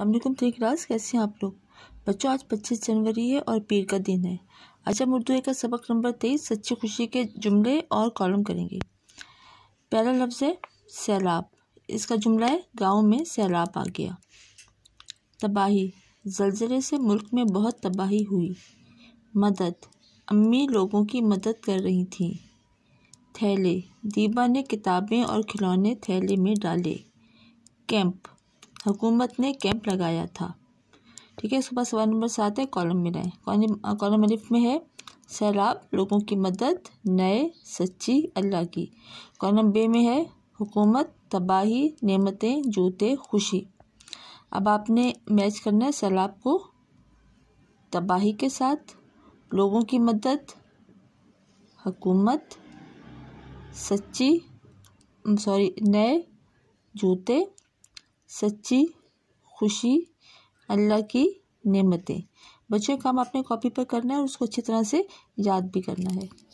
السلام علیکم تیک راز کیسے ہیں آپ لوگ بچوں آج پچیس جنوری ہے اور پیر کا دن ہے آج ہم اردو کا سبق نمبر تیئیس سچی خوشی کے جملے اور کالم کریں گے پہلا لفظ ہے سیلاب اس کا جملہ ہے گاؤں میں سیلاب آ گیا تباہی زلزلے سے ملک میں بہت تباہی ہوئی مدد امی لوگوں کی مدد کر رہی تھیں تھیلے دیبا نے کتابیں اور کھلونے تھیلے میں ڈالے کیمپ حکومت نے کیمپ لگایا تھا ٹھیک ہے اس کے بعد سوال نمبر سات ہے کالم رہے کالم الف میں ہے سیلاب لوگوں کی مدد نئے سچی اللہ کی کالم بے میں ہے حکومت تباہی نعمتیں جوتے خوشی اب آپ نے میچ کرنا ہے سیلاب کو تباہی کے ساتھ لوگوں کی مدد حکومت سچی سوری نئے جوتے سچی خوشی اللہ کی نعمتیں بچوں کے کام اپنے کاپی پر کرنا ہے اور اس کو اچھی طرح سے یاد بھی کرنا ہے